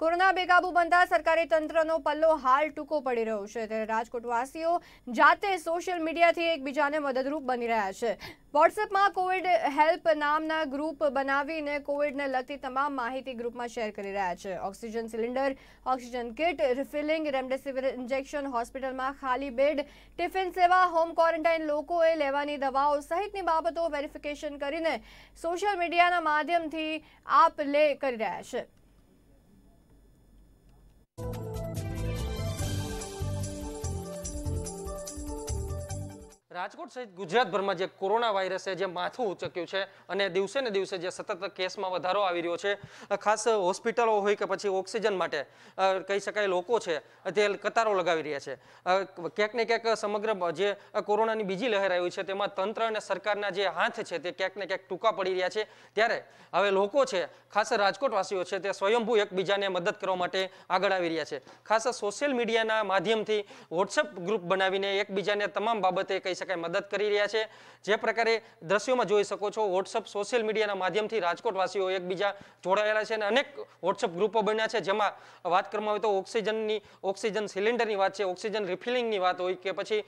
corona બેકાબુ બનતા સરકારી તંત્રનો પલ્લો હાલ ટૂંકો પડી રહ્યો છે ત્યારે રાજકોટવાસીઓ જાતે સોશિયલ મીડિયાથી એકબીજાને મદદરૂપ બની રહ્યા છે વોટ્સએપમાં કોવિડ હેલ્પ નામના ગ્રુપ બનાવીને કોવિડને લગતી તમામ માહિતી ગ્રુપમાં શેર કરી રહ્યા છે oxygen cylinder oxygen kit refilling remdesivir injection હોસ્પિટલમાં ખાલી બેડ ટિફિન સેવા હોમ ક્વોરન્ટાઇન લોકોએ લેવાની દવાઓ સહિતની બાબતો વેરિફિકેશન કરીને સોશિયલ મીડિયાના માધ્યમથી આપ લે કરી રહ્યા છે રાજકોટ સહિત ગુજરાતભરમાં જે કોરોના વાયરસે જે માથું ઉચક્યું છે અને દિવસે ને દિવસે જે સતત કેસમાં વધારો આવી રહ્યો છે ખાસ હોસ્પિટલો હોય કે પછી ઓક્સિજન માટે કહી શકાય લોકો છે તે કતારો લગાવી રહ્યા છે ક્યાંક ને ક્યાંક સમગ્ર જે કોરોનાની બીજી લહેર આવી છે તેમાં તંત્ર અને સરકારના જે હાથ છે તે ક્યાંક ને ક્યાંક ટૂંકા પડી રહ્યા છે ત્યારે હવે લોકો છે ખાસ રાજકોટવાસીઓ છે તે સ્વયંભૂ એકબીજાને મદદ કરવા માટે આગળ આવી રહ્યા છે ખાસ સોશિયલ મીડિયાના માધ્યમથી વોટ્સએપ ગ્રુપ બનાવીને એકબીજાને તમામ બાબતે કહી શકાય શકાય મદદ કરી રહ્યા છે જે પ્રકારે દ્રશ્યોમાં જોઈ શકો છો વોટ્સઅપ સોશિયલ મીડિયાના માધ્યમથી રાજકોટવાસીઓ એકબીજા જોડાયેલા છે અને અનેક વોટ્સઅપ ગ્રુપો બન્યા છે જેમાં વાત કરવામાં આવે તો ઓક્સિજનની ઓક્સિજન સિલિન્ડરની વાત છે ઓક્સિજન રિફિલિંગની વાત હોય કે પછી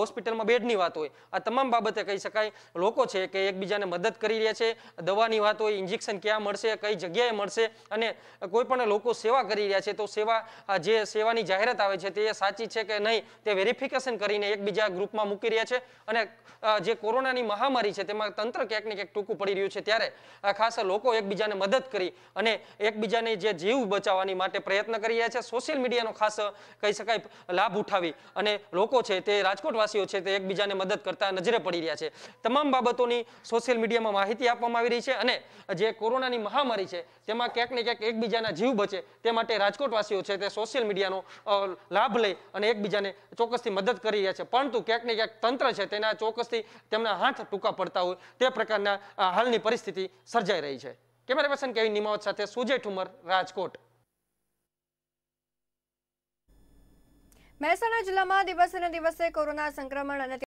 હોસ્પિટલમાં બેડની વાત હોય આ તમામ બાબતે કહી શકાય લોકો છે કે એકબીજાને મદદ કરી રહ્યા છે દવાની વાત હોય ઇન્જેક્શન ક્યાં મળશે કઈ જગ્યાએ મળશે અને કોઈ પણ લોકો સેવા કરી રહ્યા છે તો સેવા જે સેવાની જાહેરાત આવે છે તે સાચી છે કે નહીં તે વેરિફિકેશન કરીને એકબીજા ગ્રુપમાં મૂકી રહ્યા છે અને જે કોરોનાની મહામારી છે તેમાં તંત્ર ક્યાંક ને ક્યાંક ટૂંકું પડી રહ્યું છે ત્યારે ખાસ લોકો એકબીજાને મદદ કરી અને એકબીજાને જે જીવ બચાવવાની માટે પ્રયત્ન કરી રહ્યા છે સોશિયલ મીડિયાનો ખાસ કહી શકાય લાભ ઉઠાવી અને લોકો છે તે રાજકોટવાસીઓ છે તે એકબીજાને મદદ કરતા નજરે પડી રહ્યા છે તમામ બાબતોની સોશિયલ મીડિયામાં માહિતી આપવામાં આવી રહી છે અને જે કોરોનાની મહામારી છે તેમાં ક્યાંક ને ક્યાંક એકબીજાના જીવ બચે તે માટે રાજકોટવાસીઓ છે તે સોશિયલ મીડિયાનો લાભ લઈ અને એકબીજાને ચોક્કસથી મદદ કરી રહ્યા છે પરંતુ ક્યાંક ને ક્યાંક તંત્ર છે તેના ચોક્કસથી તેમના હાથ ટૂંકા પડતા હોય તે પ્રકારના હાલની પરિસ્થિતિ સર્જાઈ રહી છે કેમેરા પર્સન કેવી નિમાવત સાથે સુજય ઠુમર રાજકોટ મહેસાણા જિલ્લામાં દિવસે ને દિવસે કોરોના સંક્રમણ અને